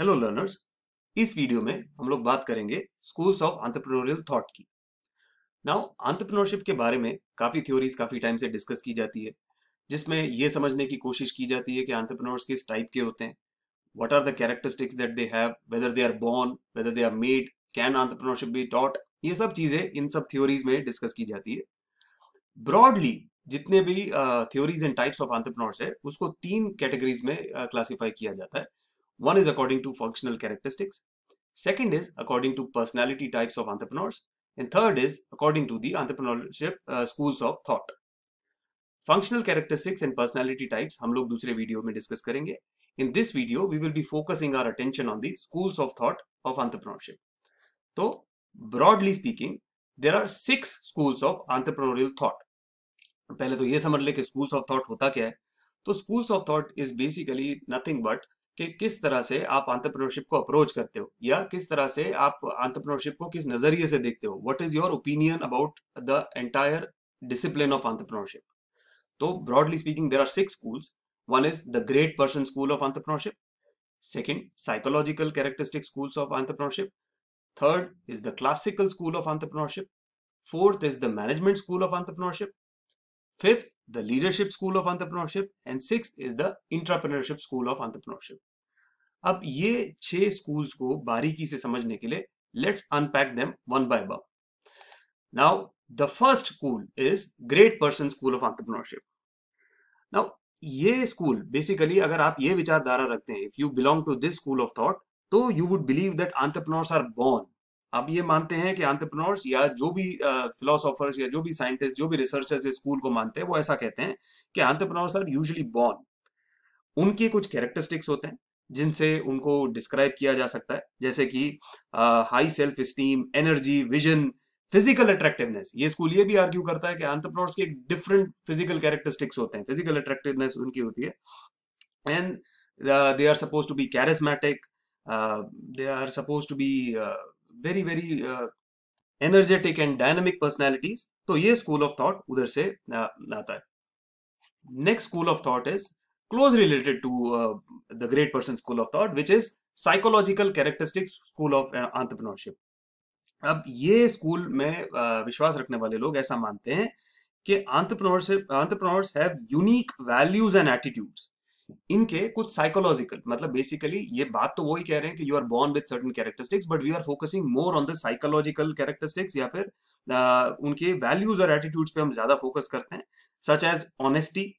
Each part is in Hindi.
हेलो लर्नर्स इस वीडियो में हम लोग बात करेंगे स्कूल्स ऑफ एंटरप्रेन्योरियल थॉट की नाउ एंटरप्रेन्योरशिप के बारे में काफ़ी थ्योरीज काफ़ी टाइम से डिस्कस की जाती है जिसमें यह समझने की कोशिश की जाती है कि एंटरप्रेन्योर्स किस टाइप के होते हैं what are the characteristics that they have whether they are born whether they are made can entrepreneurship be taught ये सब चीज़ें इन सब थ्योरीज में डिस्कस की जाती है ब्रॉडली जितने भी theories and types of entrepreneurs है उसको तीन कैटेगरीज में क्लासीफाई uh, किया जाता है One is according to functional characteristics. Second is according to personality types of entrepreneurs. And third is according to the entrepreneurship uh, schools of thought. Functional characteristics and personality types हम लोग दूसरे video में discuss करेंगे In this video, we will be focusing our attention on the schools of thought of entrepreneurship. So, broadly speaking, there are six schools of entrepreneurial thought. पहले तो ये समझ ले कि schools of thought होता क्या है schools of thought is basically nothing but कि किस तरह से आप आंतरप्रनोरशिप को अप्रोच करते हो या किस तरह से आप आंतरप्रनोरशिप को किस नजरिए से देखते हो what is your opinion about the entire discipline of entrepreneurship तो broadly speaking there are six school one is the great person school of entrepreneurship second psychological characteristic school of entrepreneurship third is the classical school of entrepreneurship fourth is the management school of entrepreneurship Fifth, the leadership school of entrepreneurship. And sixth is the intrapreneurship school of entrepreneurship. अब ये छह स्कूल्स को बारीकी से समझने के लिए let's unpack them one by one now the first school is great person school of entrepreneurship now ये स्कूल बेसिकली अगर आप ये विचारधारा रखते हैं if you belong to this school of thought तो you would believe that entrepreneurs are born अब ये मानते हैं कि आंट्रप्रनोर्स या जो भी फिलोसोफर्स uh, या जो भी साइंटिस्ट जो भी रिसर्चर्स इस स्कूल को मानते हैं वो ऐसा कहते हैं कि आंट्रप्रनोर्स आर यूजली बॉर्न उनके कुछ कैरेक्टरिस्टिक्स होते हैं जिनसे उनको डिस्क्राइब किया जा सकता है जैसे कि high self esteem energy vision physical attractiveness ये स्कूल ये भी आर्ग्यू करता है कि आंट्रप्रनोर्स के डिफरेंट फिजिकल कैरेक्टरिस्टिक्स होते हैं फिजिकल अट्रैक्टिवनेस उनकी होती है and they are supposed to be charismatic they are supposed to be very very energetic and dynamic personalities तो ये स्कूल ऑफ थॉट उधर से uh, आता है next school of thought is close related to the great person school of thought which is psychological characteristics school of entrepreneurship अब ये स्कूल में uh, विश्वास रखने वाले लोग ऐसा मानते हैं कि entrepreneurship entrepreneurs have unique values and attitudes इनके कुछ साइकोलॉजिकल मतलब बेसिकली ये बात तो वही कह रहे हैं कि you are born with certain characteristics but we are focusing more on the psychological characteristics या फिर uh, उनके वैल्यूज और एटीट्यूड्स पे हम ज्यादा फोकस करते हैं such as honesty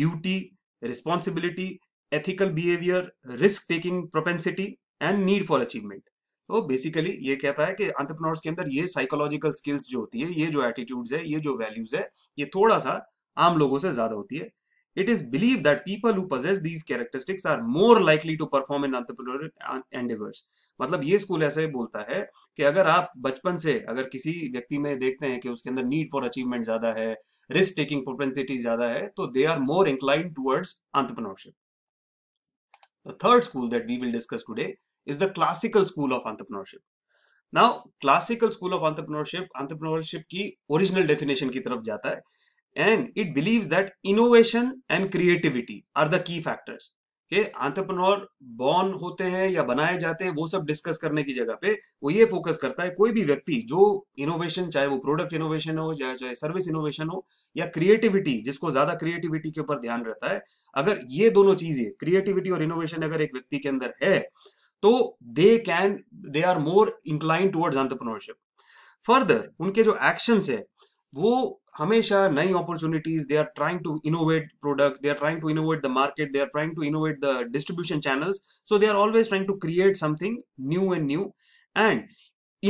duty responsibility ethical behaviour risk taking propensity and need for achievement तो बेसिकली ये कहता है कि अंतरप्रनोर्स के अंदर ये साइकोलॉजिकल स्किल्स जो होती है ये जो एटीट्यूड्स है ये जो वैल्यूज है ये थोड़ा सा आम लोगों से ज्यादा होती है It is believed that people who possess these characteristics are more likely to perform in entrepreneurial endeavors. मतलब ये स्कूल ऐसे बोलता है कि अगर आप बचपन से अगर किसी व्यक्ति में देखते हैं कि उसके अंदर नीड फॉर अचीवमेंट ज्यादा है रिस्क टेकिंग प्रोपेंसिटी ज्यादा है तो they are more inclined towards entrepreneurship. The third school that we will discuss today is the classical school of entrepreneurship. Now classical school of entrepreneurship entrepreneurship की ओरिजिनल डेफिनेशन की तरफ जाता है and it believes that innovation and creativity are the key factors कि entrepreneur born होते हैं या बनाए जाते हैं वो सब डिस्कस करने की जगह पे वो ये फोकस करता है कोई भी व्यक्ति जो इनोवेशन चाहे वो प्रोडक्ट इनोवेशन हो या चाहे सर्विस इनोवेशन हो या क्रिएटिविटी जिसको ज्यादा क्रिएटिविटी के ऊपर ध्यान रहता है अगर ये दोनों चीजें क्रिएटिविटी और इनोवेशन अगर एक व्यक्ति के अंदर है तो they can they are more incline towards entrepreneurship further उनके जो एक्शंस है वो hamesha nai opportunities they are trying to innovate product they are trying to innovate the market they are trying to innovate the distribution channels so they are always trying to create something new and new and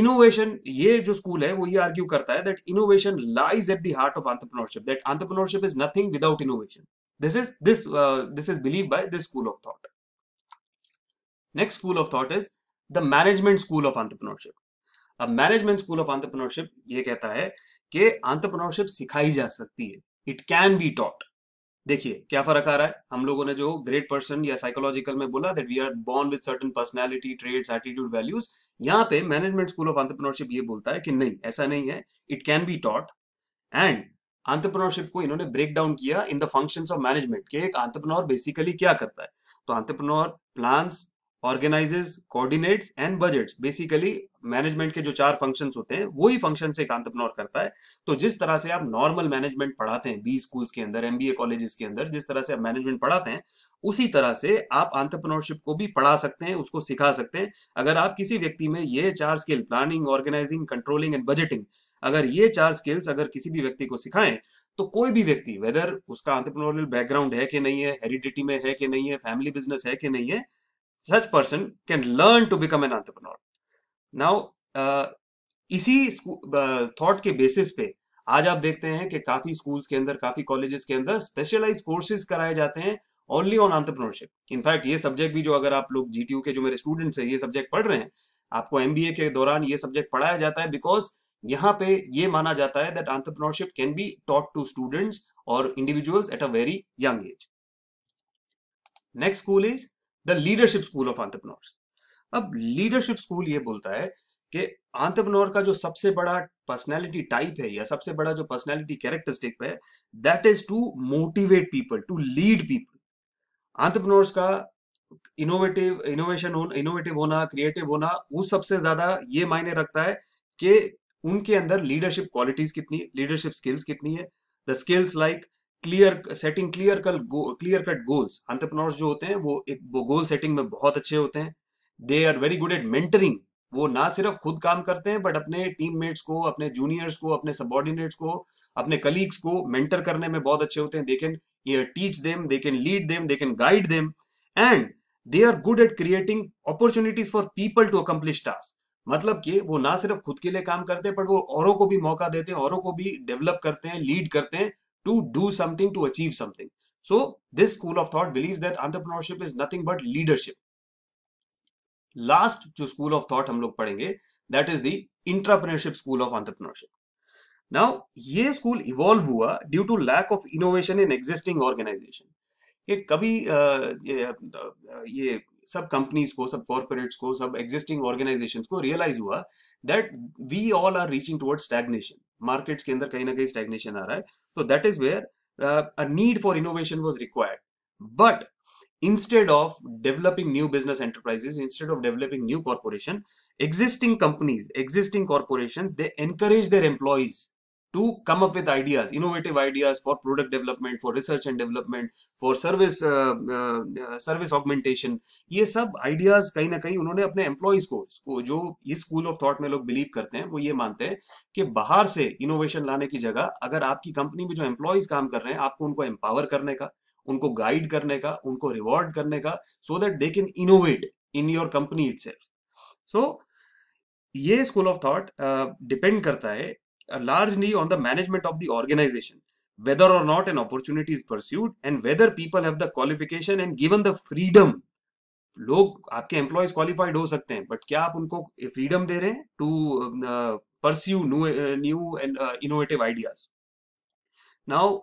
innovation. ये जो स्कूल है वो ये आर्ग्यू करता है that innovation lies at entrepreneurship heart of entrepreneurship that entrepreneurship is this is this uh, this is believed by this school of thought next school of thought is the management school of entrepreneurship a management school of entrepreneurship ye kehta कि आंट्रप्रनोरशिप सिखाई जा सकती है इट कैन बी टॉट देखिए क्या फर्क आ रहा है हम लोगों ने जो ग्रेट पर्सन या साइकोलॉजिकल में बोला that we are born with certain personality traits attitude values यहाँ पे मैनेजमेंट स्कूल ऑफ आंट्रप्रनोरशिप ये बोलता है कि नहीं ऐसा नहीं है it can be taught and entrepreneurship को इन्होंने ब्रेक डाउन किया in the function of management के एक आंट्रप्रनोर बेसिकली क्या करता है तो entrepreneur plans organises coordinates and budgets basically management के जो चार फंक्शंस होते हैं वो ही फंक्शन से कांतपनौर करता है तो जिस तरह से आप नॉर्मल मैनेजमेंट पढ़ाते हैं बी स्कूल्स के अंदर एमबीए कॉलेजेस के अंदर जिस तरह से आप मैनेजमेंट पढ़ाते हैं उसी तरह से आप आंतरप्रनोरशिप को भी पढ़ा सकते हैं उसको सिखा सकते हैं अगर आप किसी व्यक्ति में ये चार skill planning organising controlling and budgeting अगर ये चार स्किल्स अगर किसी भी व्यक्ति को सिखाएं तो कोई भी व्यक्ति वेदर उसका आंतरप्रनोरियल बैकग्राउंड है कि नहीं है हेरिडिटी में है कि नहीं है फैमिली बिजनेस है कि नहीं है such person can learn to become an entrepreneur. Now, uh, इसी थॉट uh, के बेसिस पे आज आप देखते हैं कि काफी स्कूल्स के अंदर काफी कॉलेजेस के अंदर स्पेशलाइज कोर्सेज कराए जाते हैं ओनली ऑन एंटरप्रेन्योरशिप इनफैक्ट ये सब्जेक्ट भी जो अगर आप लोग जीटीयू के जो मेरे स्टूडेंट्स हैं ये सब्जेक्ट पढ़ रहे हैं आपको एमबीए के दौरान ये सब्जेक्ट पढ़ाया जाता है बिकॉज यहाँ पे ये माना जाता है that entrepreneurship can be taught to students और individuals at a very young age next school is the leadership school of entrepreneurs अब लीडरशिप स्कूल ये बोलता है कि आंट्रप्रनोर का जो सबसे बड़ा पर्सनैलिटी टाइप है या सबसे बड़ा जो पर्सनैलिटी कैरेक्टरिस्टिक है that is to motivate people to lead people entrepreneurs का इनोवेटिव इनोवेशन इनोवेटिव होना क्रिएटिव होना वो सबसे ज्यादा ये मायने रखता है कि उनके अंदर लीडरशिप क्वालिटीज कितनी लीडरशिप स्किल्स कितनी है the skills like clear setting clear कल क्लियर कट गोल्स अंतरप्रनोर्स जो होते हैं वो एक वो गोल सेटिंग में बहुत अच्छे होते हैं they are very good at mentoring वो ना सिर्फ खुद काम करते हैं बट अपने टीममेट्स को अपने जूनियर्स को अपने सबॉर्डिनेट्स को अपने कलीग्स को मेंटर करने में बहुत अच्छे होते हैं they can teach them they can lead them they can guide them and they are good at creating opportunities for people to accomplish task मतलब कि वो ना सिर्फ खुद के लिए काम करते हैं बट वो औरों को भी मौका देते हैं औरों को भी डेवलप करते हैं लीड करते हैं to do something to achieve something. So this school of thought believes that entrepreneurship is nothing but leadership. Last to school of thought हम लोग पढ़ेंगे that is the entrepreneurship school of entrepreneurship. Now ये school evolve due to lack of innovation in existing organization. ये कभी ये, ये सब कंपनीज को सब कॉर्पोरेट्स को सब एग्जिस्टिंग ऑर्गेनाइजेशंस को रियलाइज हुआ that we all are reaching towards stagnation Markets के अंदर कहीं ना कहीं स्टेग्नेशन आ रहा है तो that is where a need for innovation instead of developing new business enterprises instead of developing new corporation existing companies existing corporations they encourage their employees to come up with ideas, innovative ideas for product development, for research and development, for service uh, uh, service augmentation. ye sab ideas कहीं na कहीं unhone apne employees ko को jo is school of thought mein log believe karte hain wo ye mante hain ki bahar se innovation lane ki jagah agar aapki company mein jo employees kaam kar rahe hain aapko unko empower karne ka unko guide karne ka unko reward karne ka so that they can innovate in your company itself so ये स्कूल ऑफ थॉट डिपेंड करता है Uh, largely on the management of the organization, whether or not an opportunity is pursued and whether people have the qualification and given the freedom. लोग आपके एम्प्लॉयज क्वालिफाइड हो सकते हैं बट क्या आप उनको फ्रीडम दे रहे हैं to pursue new and innovative ideas now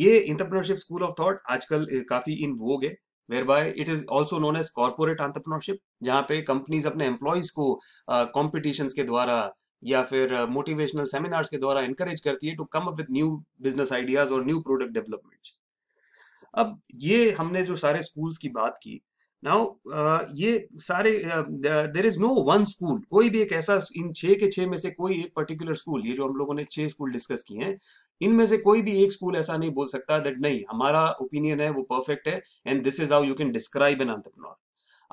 ये इंटरप्रेन्योरशिप स्कूल ऑफ थॉट आजकल uh, काफी इन वोग है whereby it is also known as corporate entrepreneurship जहाँ पे कंपनीज अपने एम्प्लॉयज को कॉम्पिटिशन्स uh, के द्वारा या फिर मोटिवेशनल uh, सेमिनार्स के द्वारा इनकरेज करती है to come up with new business ideas और न्यू प्रोडक्ट डेवलपमेंट्स अब ये हमने जो सारे स्कूल्स की बात की नाउ uh, ये सारे there is no one school कोई भी एक ऐसा इन छः के छः में से कोई एक पर्टिकुलर स्कूल ये जो हम लोगों ने छह स्कूल डिस्कस किए हैं इनमें से कोई भी एक स्कूल ऐसा नहीं बोल सकता दैट नहीं हमारा ओपिनियन है वो परफेक्ट है and this is how you can describe an entrepreneur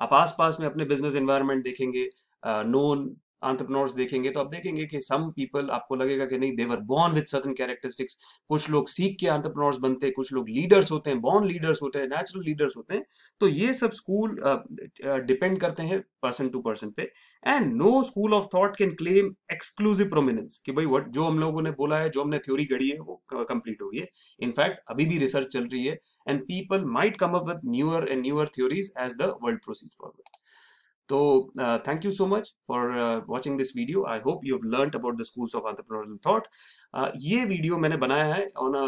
आप आस में अपने बिजनेस एनवायरमेंट देखेंगे नोन uh, आंट्रप्रनोर्स देखेंगे तो आप देखेंगे कि सम पीपल आपको लगेगा कि नहीं they're born with certain characteristics कुछ लोग सीख के आंट्रप्रनोर्स बनते हैं कुछ लोग लीडर्स होते हैं बॉर्न लीडर्स होते हैं नेचुरल लीडर्स होते हैं तो ये सब स्कूल डिपेंड uh, uh, करते हैं पर्सन टू पर्सन पे and no school of thought can claim exclusive prominence कि भाई वट जो हम लोगों ने बोला है जो हमने थ्योरी गढ़ी है वो कंप्लीट हो गई है इनफैक्ट अभी भी रिसर्च चल रही है and people might come up with newer and newer theories as the world proceed forward तो thank you so much for for this video I hope you have learn about the schools of schools thought uh, ये वीडियो मैंने बनाया है ऑन अ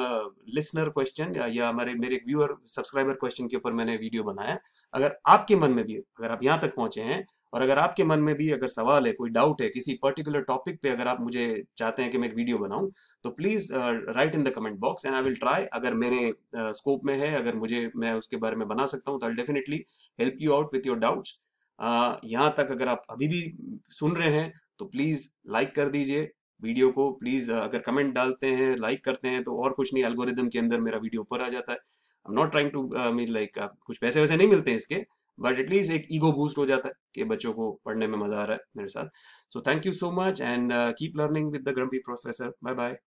लिसनर क्वेश्चन या हमारे मेरे व्यूअर सब्सक्राइबर क्वेश्चन के ऊपर मैंने वीडियो बनाया अगर आपके मन में भी अगर आप यहाँ तक पहुंचे हैं और अगर आपके मन में भी अगर सवाल है कोई डाउट है किसी पर्टिकुलर टॉपिक पे अगर आप मुझे चाहते हैं कि मैं एक वीडियो बनाऊं तो please write in the comment box and I will try अगर मेरे स्कोप uh, में है अगर मुझे मैं उसके बारे में बना सकता हूं तो I definitely help you out with your doubts यहाँ तक अगर आप अभी भी सुन रहे हैं तो प्लीज़ लाइक कर दीजिए वीडियो को प्लीज़ अगर कमेंट डालते हैं लाइक करते हैं तो और कुछ नहीं एल्गोरिदम के अंदर मेरा वीडियो ऊपर आ जाता है I am not trying to mean like कुछ पैसे वैसे नहीं मिलते हैं इसके बट एटलीस्ट एक ईगो बूस्ट हो जाता है कि बच्चों को पढ़ने में मजा आ रहा है मेरे साथ so thank you so much and keep learning with the grumpy professor bye bye